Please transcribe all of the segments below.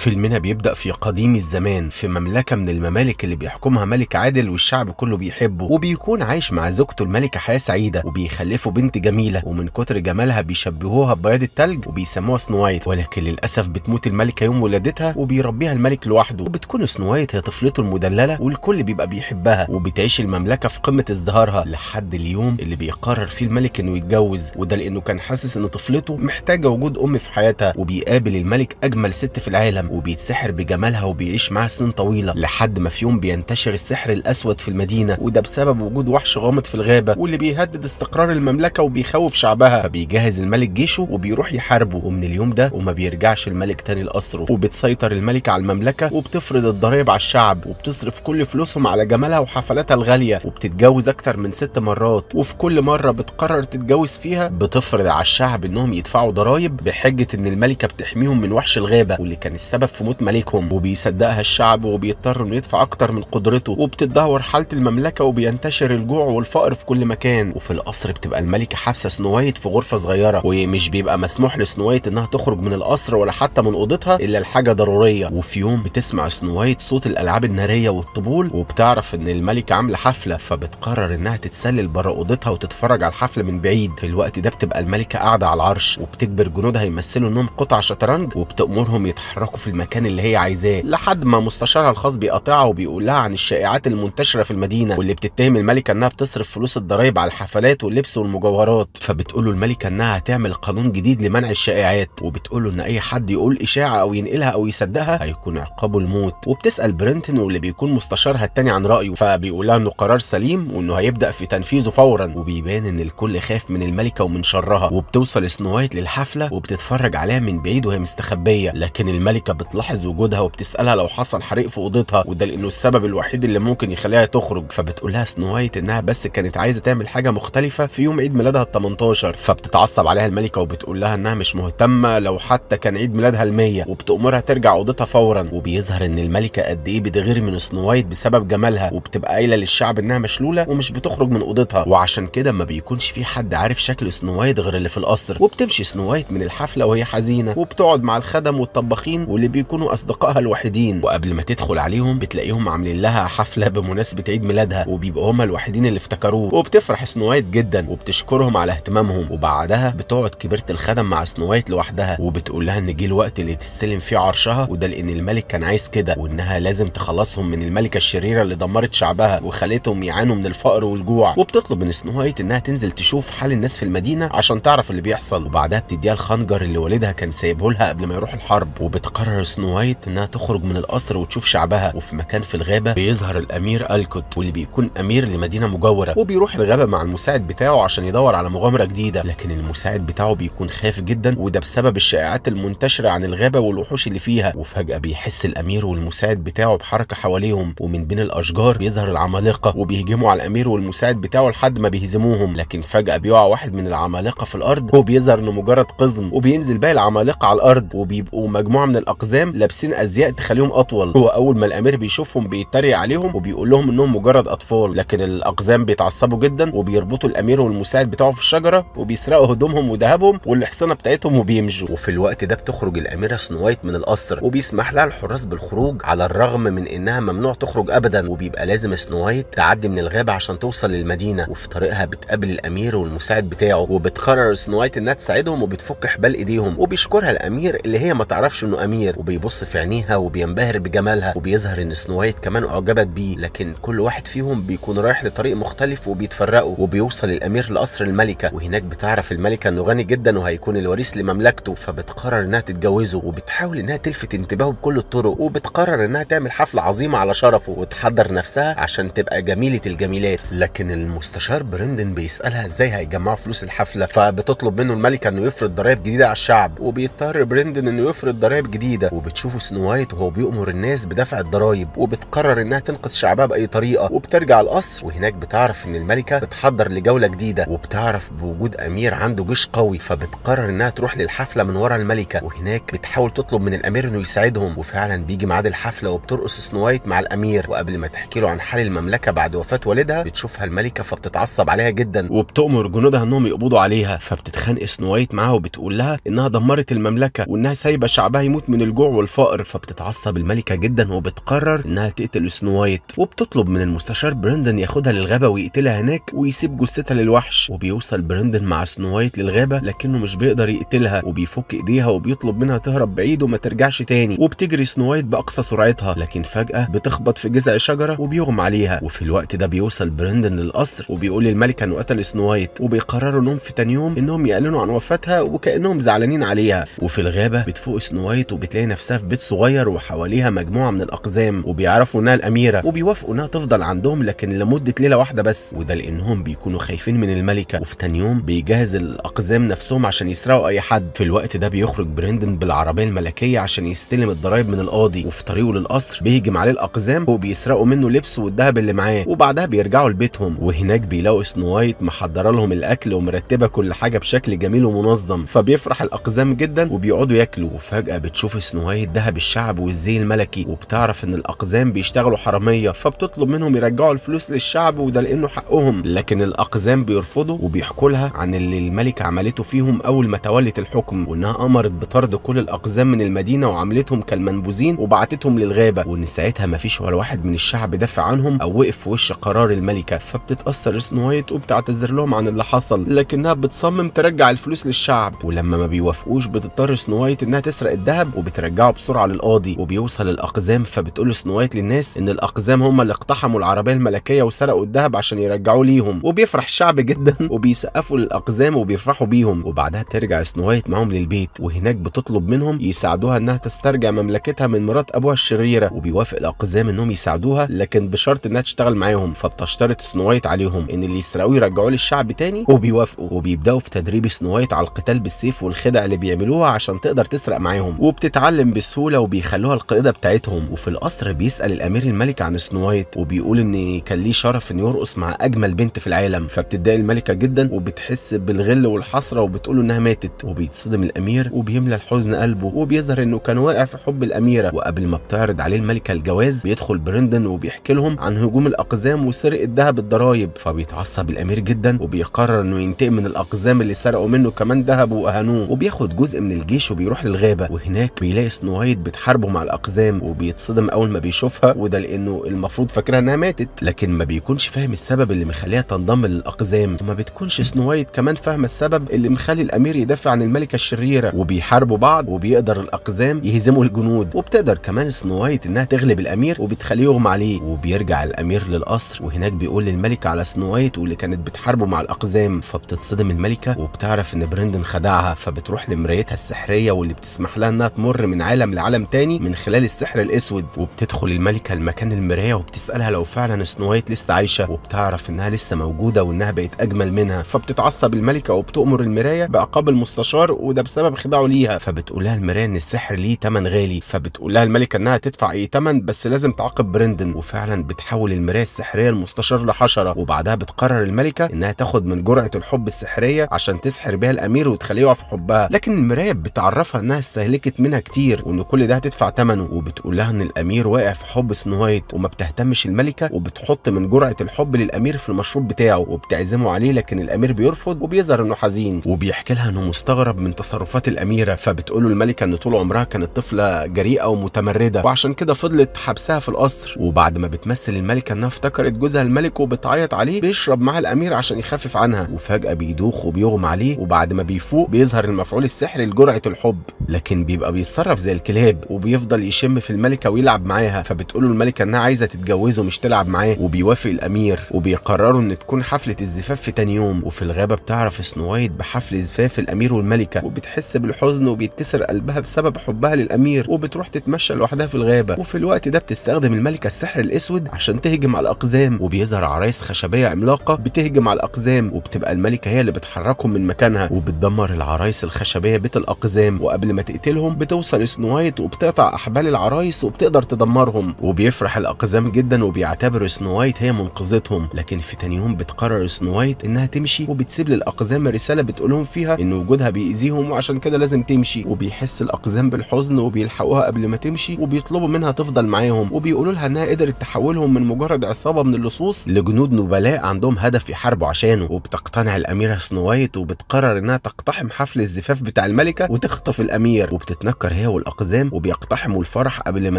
فيلمنا بيبدأ في قديم الزمان في مملكة من الممالك اللي بيحكمها ملك عادل والشعب كله بيحبه وبيكون عايش مع زوجته الملكة حياة سعيدة وبيخلفوا بنت جميلة ومن كتر جمالها بيشبهوها ببياض التلج وبيسموها سنو وايت ولكن للأسف بتموت الملكة يوم ولادتها وبيربيها الملك لوحده وبتكون سنو وايت هي طفلته المدللة والكل بيبقى بيحبها وبتعيش المملكة في قمة ازدهارها لحد اليوم اللي بيقرر فيه الملك انه يتجوز وده لانه كان حاسس ان طفلته محتاجة وجود ام في حياتها وبيقابل الملك اجمل ست في العالم وبيتسحر بجمالها وبيعيش معاها سنين طويله لحد ما في يوم بينتشر السحر الاسود في المدينه وده بسبب وجود وحش غامض في الغابه واللي بيهدد استقرار المملكه وبيخوف شعبها فبيجهز الملك جيشه وبيروح يحاربه ومن اليوم ده وما بيرجعش الملك تاني لقصره وبتسيطر الملكه على المملكه وبتفرض الضرايب على الشعب وبتصرف كل فلوسهم على جمالها وحفلاتها الغاليه وبتتجوز اكتر من ست مرات وفي كل مره بتقرر تتجوز فيها بتفرض على الشعب انهم يدفعوا ضرايب بحجه ان الملكه بتحميهم من وحش الغابه واللي كان السبب السبب في موت ملكهم وبيصدقها الشعب وبيضطر انه يدفع اكتر من قدرته وبتتدهور حاله المملكه وبينتشر الجوع والفقر في كل مكان وفي القصر بتبقى الملكه حابسه سنو في غرفه صغيره ومش بيبقى مسموح لسنو انها تخرج من القصر ولا حتى من اوضتها الا الحاجه ضروريه وفي يوم بتسمع سنو صوت الالعاب الناريه والطبول وبتعرف ان الملكه عامله حفله فبتقرر انها تتسلل بره اوضتها وتتفرج على الحفله من بعيد في الوقت ده بتبقى الملكه قاعده على العرش وبتجبر جنودها يمثلوا انهم قطع شطرنج وبتامرهم يتحركوا في المكان اللي هي عايزاه لحد ما مستشارها الخاص بيقاطعها وبيقول لها عن الشائعات المنتشره في المدينه واللي بتتهم الملكه انها بتصرف فلوس الضرايب على الحفلات واللبس والمجوهرات فبتقول له الملكه انها هتعمل قانون جديد لمنع الشائعات وبتقول له ان اي حد يقول اشاعه او ينقلها او يصدقها هيكون عقابه الموت وبتسال برينتون واللي بيكون مستشارها الثاني عن رايه فبيقول لها انه قرار سليم وانه هيبدا في تنفيذه فورا وبيبان ان الكل خاف من الملكه ومن شرها وبتوصل سنو وايت للحفله وبتتفرج عليها من بعيد وهي مستخبيه لكن الملكه بتلاحظ وجودها وبتسالها لو حصل حريق في اوضتها وده لانه السبب الوحيد اللي ممكن يخليها تخرج فبتقول لها سنو وايت انها بس كانت عايزه تعمل حاجه مختلفه في يوم عيد ميلادها ال 18 فبتتعصب عليها الملكه وبتقول لها انها مش مهتمه لو حتى كان عيد ميلادها ال 100 وبتامرها ترجع اوضتها فورا وبيظهر ان الملكه قد ايه بتغير من سنو وايت بسبب جمالها وبتبقى قايله للشعب انها مشلوله ومش بتخرج من اوضتها وعشان كده ما بيكونش في حد عارف شكل سنو وايت غير اللي في القصر وبتمشي سنو وايت من الحفله وهي حزينه وبتقعد مع الخدم والطباخين واللي بيكونوا اصدقائها الوحيدين وقبل ما تدخل عليهم بتلاقيهم عاملين لها حفله بمناسبه عيد ميلادها وبيبقوا هم الوحيدين اللي افتكروه وبتفرح سنو وايت جدا وبتشكرهم على اهتمامهم وبعدها بتقعد كبيره الخدم مع سنو وايت لوحدها وبتقول لها ان جه الوقت اللي تستلم فيه عرشها وده لان الملك كان عايز كده وانها لازم تخلصهم من الملكه الشريره اللي دمرت شعبها وخلتهم يعانوا من الفقر والجوع وبتطلب من سنو وايت انها تنزل تشوف حال الناس في المدينه عشان تعرف اللي بيحصل وبعدها بتديها الخنجر اللي والدها كان سايبه لها قبل ما يروح الحرب وبتقرر قرر سنو وايت انها تخرج من القصر وتشوف شعبها وفي مكان في الغابه بيظهر الامير الكوت واللي بيكون امير لمدينه مجاوره وبيروح الغابه مع المساعد بتاعه عشان يدور على مغامره جديده لكن المساعد بتاعه بيكون خايف جدا وده بسبب الشائعات المنتشره عن الغابه والوحوش اللي فيها وفجاه بيحس الامير والمساعد بتاعه بحركه حواليهم ومن بين الاشجار بيظهر العمالقه وبيهجموا على الامير والمساعد بتاعه لحد ما بيهزموهم لكن فجاه بيقع واحد من العمالقه في الارض وبيظهر انه مجرد قزم وبينزل باقي العمالقه على الارض وبيبقوا مجموعه من الاقزام الحزام لابسين ازياء تخليهم اطول هو اول ما الامير بيشوفهم بيتريق عليهم وبيقول لهم انهم مجرد اطفال لكن الاقزام بيتعصبوا جدا وبيربطوا الامير والمساعد بتاعه في الشجره وبيسرقوا هدومهم وذهبهم والحصانه بتاعتهم وبيمشوا وفي الوقت ده بتخرج الاميره سنو وايت من القصر وبيسمح لها الحراس بالخروج على الرغم من انها ممنوع تخرج ابدا وبيبقى لازم سنو وايت تعدي من الغابه عشان توصل للمدينه وفي طريقها بتقابل الامير والمساعد بتاعه وبتقرر سنو وايت انها تساعدهم وبتفك حبال ايديهم وبيشكرها الامير اللي هي ما تعرفش انه امير كتير وبيبص في عينيها وبينبهر بجمالها وبيظهر ان سنو وايت كمان اعجبت بيه لكن كل واحد فيهم بيكون رايح لطريق مختلف وبيتفرقوا وبيوصل الامير لقصر الملكه وهناك بتعرف الملكه انه غني جدا وهيكون الوريث لمملكته فبتقرر انها تتجوزه وبتحاول انها تلفت انتباهه بكل الطرق وبتقرر انها تعمل حفله عظيمه على شرفه وتحضر نفسها عشان تبقى جميله الجميلات لكن المستشار برندن بيسالها ازاي هيجمعوا فلوس الحفله فبتطلب منه الملكه انه يفرض ضرائب جديده على الشعب وبيضطر برندن انه يفرض ضرائب جديده جديده وبتشوفوا سنو وايت وهو بيأمر الناس بدفع الضرايب وبتقرر انها تنقذ شعبها باي طريقه وبترجع القصر وهناك بتعرف ان الملكه بتحضر لجوله جديده وبتعرف بوجود امير عنده جيش قوي فبتقرر انها تروح للحفله من ورا الملكه وهناك بتحاول تطلب من الامير انه يساعدهم وفعلا بيجي ميعاد الحفله وبترقص سنو وايت مع الامير وقبل ما تحكي له عن حال المملكه بعد وفاه والدها بتشوفها الملكه فبتتعصب عليها جدا وبتأمر جنودها انهم يقبضوا عليها فبتتخانق سنو وايت معاها وبتقول لها انها دمرت المملكه وانها سايبه شعبها يموت من الجوع والفقر فبتتعصب الملكة جدا وبتقرر انها تقتل سنو وايت وبتطلب من المستشار برندن ياخدها للغابة ويقتلها هناك ويسيب جثتها للوحش وبيوصل برندن مع سنو وايت للغابة لكنه مش بيقدر يقتلها وبيفك ايديها وبيطلب منها تهرب بعيد وما ترجعش تاني وبتجري سنو وايت باقصى سرعتها لكن فجأة بتخبط في جذع شجرة وبيغمى عليها وفي الوقت ده بيوصل برندن للقصر وبيقول للملكة انه قتل سنو وايت وبيقرروا انهم في تاني يوم انهم يعلنوا عن وفاتها وكانهم زعلانين عليها وفي الغابة بتفوق سنو وايت وبتلاقي بتلاقي نفسها في بيت صغير وحواليها مجموعه من الاقزام وبيعرفوا انها الاميره وبيوافقوا انها تفضل عندهم لكن لمده ليله واحده بس وده لانهم بيكونوا خايفين من الملكه وفي تاني يوم بيجهز الاقزام نفسهم عشان يسرقوا اي حد في الوقت ده بيخرج برندن بالعربيه الملكيه عشان يستلم الضرايب من القاضي وفي طريقه للقصر بيهجم عليه الاقزام وبيسرقوا منه لبسه والذهب اللي معاه وبعدها بيرجعوا لبيتهم وهناك بيلاقوا سنو وايت محضره لهم الاكل ومرتبه كل حاجه بشكل جميل ومنظم فبيفرح الاقزام جدا وبيقعدوا ياكلوا وفجاه بتشوف بتلبس نوايا ذهب الشعب والزي الملكي وبتعرف ان الاقزام بيشتغلوا حراميه فبتطلب منهم يرجعوا الفلوس للشعب وده لانه حقهم لكن الاقزام بيرفضوا وبيحكوا لها عن اللي الملكه عملته فيهم اول ما تولت الحكم وانها امرت بطرد كل الاقزام من المدينه وعملتهم كالمنبوذين وبعتتهم للغابه وان ساعتها مفيش ولا واحد من الشعب دافع عنهم او وقف في وش قرار الملكه فبتتاثر سنو وايت وبتعتذر لهم عن اللي حصل لكنها بتصمم ترجع الفلوس للشعب ولما ما بيوافقوش بتضطر سنو وايت انها تسرق الذهب وبت بترجعه بسرعه للقاضي وبيوصل الاقزام فبتقول سنو وايت للناس ان الاقزام هم اللي اقتحموا العربيه الملكيه وسرقوا الذهب عشان يرجعوه ليهم وبيفرح الشعب جدا وبيسقفوا للاقزام وبيفرحوا بيهم وبعدها بترجع سنو وايت معاهم للبيت وهناك بتطلب منهم يساعدوها انها تسترجع مملكتها من مرات ابوها الشريره وبيوافق الاقزام انهم يساعدوها لكن بشرط انها تشتغل معاهم فبتشترط سنو وايت عليهم ان اللي يسرقوه يرجعوه للشعب تاني وبيوافقوا وبيبداوا في تدريب سنو وايت على القتال بالسيف والخدع اللي بيعملوها عشان تقدر تسرق معاهم وبتتعلم بتتعلم بسهوله وبيخلوها القائده بتاعتهم وفي القصر بيسال الامير الملك عن سنو وايت وبيقول ان كان ليه شرف انه يرقص مع اجمل بنت في العالم فبتتضايق الملكه جدا وبتحس بالغل والحسره وبتقول له انها ماتت وبيتصدم الامير وبيملى الحزن قلبه وبيظهر انه كان واقع في حب الاميره وقبل ما بتعرض عليه الملكه الجواز بيدخل برندن وبيحكي لهم عن هجوم الاقزام وسرقه ذهب الضرايب فبيتعصب الامير جدا وبيقرر انه ينتقم من الاقزام اللي سرقوا منه كمان ذهب واهانوه وبياخد جزء من الجيش وبيروح للغابه وهناك بيلاقي بيلاقي سنوايت بتحاربه مع الاقزام وبيتصدم اول ما بيشوفها وده لانه المفروض فاكرها انها ماتت لكن ما بيكونش فاهم السبب اللي مخليها تنضم للاقزام وما بتكونش سنوايت كمان فاهمه السبب اللي مخلي الامير يدافع عن الملكه الشريره وبيحاربوا بعض وبيقدر الاقزام يهزموا الجنود وبتقدر كمان سنوايت انها تغلب الامير وبتخليه يغمى عليه وبيرجع الامير للقصر وهناك بيقول للملكه على سنوايت واللي كانت بتحاربه مع الاقزام فبتتصدم الملكه وبتعرف ان برندن خدعها فبتروح لمرايتها السحريه واللي بتسمح لها انها تمر من عالم لعالم تاني من خلال السحر الاسود وبتدخل الملكه المكان المرايه وبتسالها لو فعلا سنو وايت لسه عايشه وبتعرف انها لسه موجوده وانها بقت اجمل منها فبتتعصب الملكه وبتامر المرايه بعقاب المستشار وده بسبب خداعه ليها فبتقول لها المرايه ان السحر ليه تمن غالي فبتقول لها الملكه انها تدفع اي تمن بس لازم تعاقب برندن وفعلا بتحول المرايه السحريه المستشار لحشره وبعدها بتقرر الملكه انها تاخد من جرعه الحب السحريه عشان تسحر بيها الامير وتخليه يقع في حبها لكن المرايه بتعرفها انها استهلكت منها كتير وان كل ده هتدفع ثمنه وبتقول لها ان الامير واقع في حب سنو وايت وما بتهتمش الملكه وبتحط من جرعه الحب للامير في المشروب بتاعه وبتعزمه عليه لكن الامير بيرفض وبيظهر انه حزين وبيحكي لها انه مستغرب من تصرفات الاميره فبتقول له الملكه ان طول عمرها كانت طفله جريئه ومتمرده وعشان كده فضلت حبسها في القصر وبعد ما بتمثل الملكه انها افتكرت جوزها الملك وبتعيط عليه بيشرب مع الامير عشان يخفف عنها وفجاه بيدوخ وبيغمى عليه وبعد ما بيفوق بيظهر المفعول السحري لجرعه الحب لكن بيبقى بيصرف بيتصرف زي الكلاب وبيفضل يشم في الملكه ويلعب معاها فبتقول له الملكه انها عايزه تتجوزه مش تلعب معاه وبيوافق الامير وبيقرروا ان تكون حفله الزفاف في تاني يوم وفي الغابه بتعرف سنو وايت بحفل زفاف الامير والملكه وبتحس بالحزن وبيتكسر قلبها بسبب حبها للامير وبتروح تتمشى لوحدها في الغابه وفي الوقت ده بتستخدم الملكه السحر الاسود عشان تهجم على الاقزام وبيظهر عرايس خشبيه عملاقه بتهجم على الاقزام وبتبقى الملكه هي اللي بتحركهم من مكانها وبتدمر العرايس الخشبيه بيت الاقزام وقبل ما تقتلهم بتوصل بتوصل سنو وايت وبتقطع احبال العرايس وبتقدر تدمرهم وبيفرح الاقزام جدا وبيعتبروا سنو وايت هي منقذتهم لكن في تاني يوم بتقرر سنو وايت انها تمشي وبتسيب للاقزام رساله بتقولهم فيها ان وجودها بيأذيهم وعشان كده لازم تمشي وبيحس الاقزام بالحزن وبيلحقوها قبل ما تمشي وبيطلبوا منها تفضل معاهم وبيقولوا لها انها قدرت تحولهم من مجرد عصابه من اللصوص لجنود نبلاء عندهم هدف يحاربوا عشانه وبتقتنع الاميره سنو وايت وبتقرر انها تقتحم حفل الزفاف بتاع الملكه وتخطف الامير وبتتنكر هي والاقزام وبيقتحموا الفرح قبل ما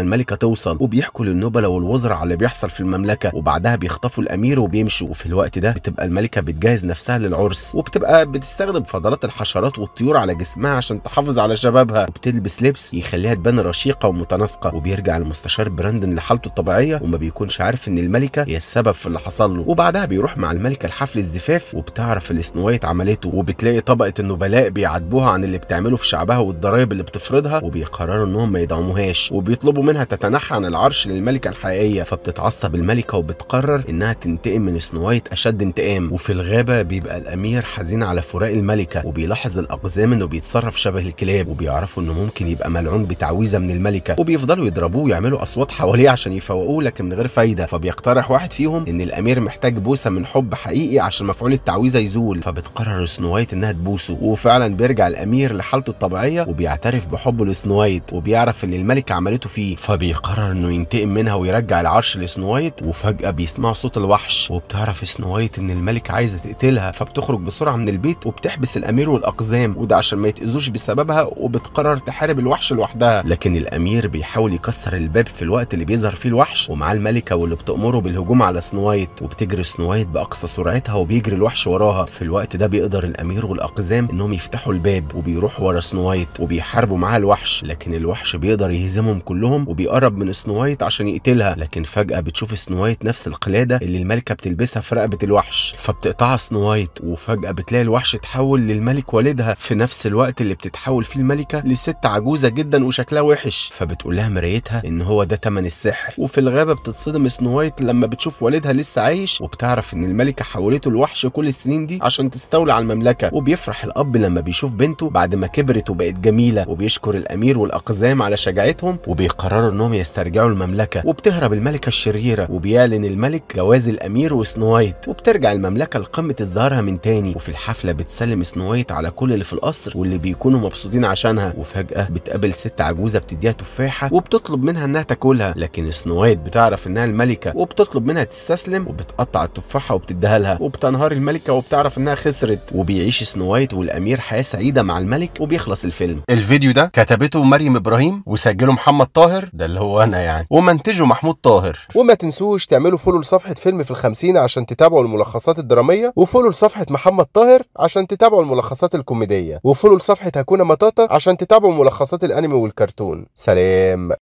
الملكه توصل وبيحكوا للنبلاء والوزراء على اللي بيحصل في المملكه وبعدها بيخطفوا الامير وبيمشوا وفي الوقت ده بتبقى الملكه بتجهز نفسها للعرس وبتبقى بتستخدم فضلات الحشرات والطيور على جسمها عشان تحافظ على شبابها وبتلبس لبس يخليها تبان رشيقه ومتناسقه وبيرجع المستشار براندن لحالته الطبيعيه وما بيكونش عارف ان الملكه هي السبب في اللي حصل له وبعدها بيروح مع الملكه لحفل الزفاف وبتعرف السنوايت عملته وبتلاقي طبقه النبلاء بيعاتبوها عن اللي بتعمله في شعبها والضرايب اللي بتفرضها وبيقرروا انهم ما يدعموهاش وبيطلبوا منها تتنحى عن العرش للملكه الحقيقيه فبتتعصب الملكه وبتقرر انها تنتقم من سنو وايت اشد انتقام وفي الغابه بيبقى الامير حزين على فراق الملكه وبيلاحظ الاقزام انه بيتصرف شبه الكلاب وبيعرفوا انه ممكن يبقى ملعون بتعويذه من الملكه وبيفضلوا يضربوه ويعملوا اصوات حواليه عشان يفوقوه لكن من غير فايده فبيقترح واحد فيهم ان الامير محتاج بوسه من حب حقيقي عشان مفعول التعويذه يزول فبتقرر سنو وايت انها تبوسه وفعلا بيرجع الامير لحالته الطبيعيه وبيعترف بحبه سنو وايت وبيعرف اللي الملكه عملته فيه فبيقرر انه ينتقم منها ويرجع العرش لسنو وايت وفجاه بيسمعوا صوت الوحش وبتعرف سنو وايت ان الملكه عايزه تقتلها فبتخرج بسرعه من البيت وبتحبس الامير والاقزام وده عشان ما يتاذوش بسببها وبتقرر تحارب الوحش لوحدها لكن الامير بيحاول يكسر الباب في الوقت اللي بيظهر فيه الوحش ومعاه الملكه واللي بتامره بالهجوم على سنو وايت وبتجري سنو وايت باقصى سرعتها وبيجري الوحش وراها في الوقت ده بيقدر الامير والاقزام انهم يفتحوا الباب وبيروحوا ورا سنو وايت وبيحاربوا معاها الوحش الوحش لكن الوحش بيقدر يهزمهم كلهم وبيقرب من سنو وايت عشان يقتلها لكن فجاه بتشوف سنو وايت نفس القلاده اللي الملكه بتلبسها في رقبه الوحش فبتقطعها سنو وايت وفجاه بتلاقي الوحش اتحول للملك والدها في نفس الوقت اللي بتتحول فيه الملكه لست عجوزه جدا وشكلها وحش فبتقول لها مرايتها ان هو ده تمن السحر وفي الغابه بتتصدم سنو وايت لما بتشوف والدها لسه عايش وبتعرف ان الملكه حولته لوحش كل السنين دي عشان تستولى على المملكه وبيفرح الاب لما بيشوف بنته بعد ما كبرت وبقت جميله وبيشكر الامير الأمير والأقزام على شجاعتهم وبيقرروا إنهم يسترجعوا المملكة وبتهرب الملكة الشريرة وبيعلن الملك جواز الأمير وسنو وايت وبترجع المملكة لقمة ازدهارها من تاني وفي الحفلة بتسلم سنو وايت على كل اللي في القصر واللي بيكونوا مبسوطين عشانها وفجأة بتقابل ست عجوزة بتديها تفاحة وبتطلب منها إنها تاكلها لكن سنو وايت بتعرف إنها الملكة وبتطلب منها تستسلم وبتقطع التفاحة وبتديها لها وبتنهار الملكة وبتعرف إنها خسرت وبيعيش سنو وايت والأمير حياة سعيدة مع الملك وبيخلص الفيلم الفيديو ده كتب صاحبته مريم ابراهيم وسجله محمد طاهر ده اللي هو انا يعني ومنتجه محمود طاهر وما تنسوش تعملوا فولو لصفحه فيلم في الخمسين عشان تتابعوا الملخصات الدراميه وفولو لصفحه محمد طاهر عشان تتابعوا الملخصات الكوميديه وفولو لصفحه هكونا مطاطا عشان تتابعوا ملخصات الانمي والكرتون سلام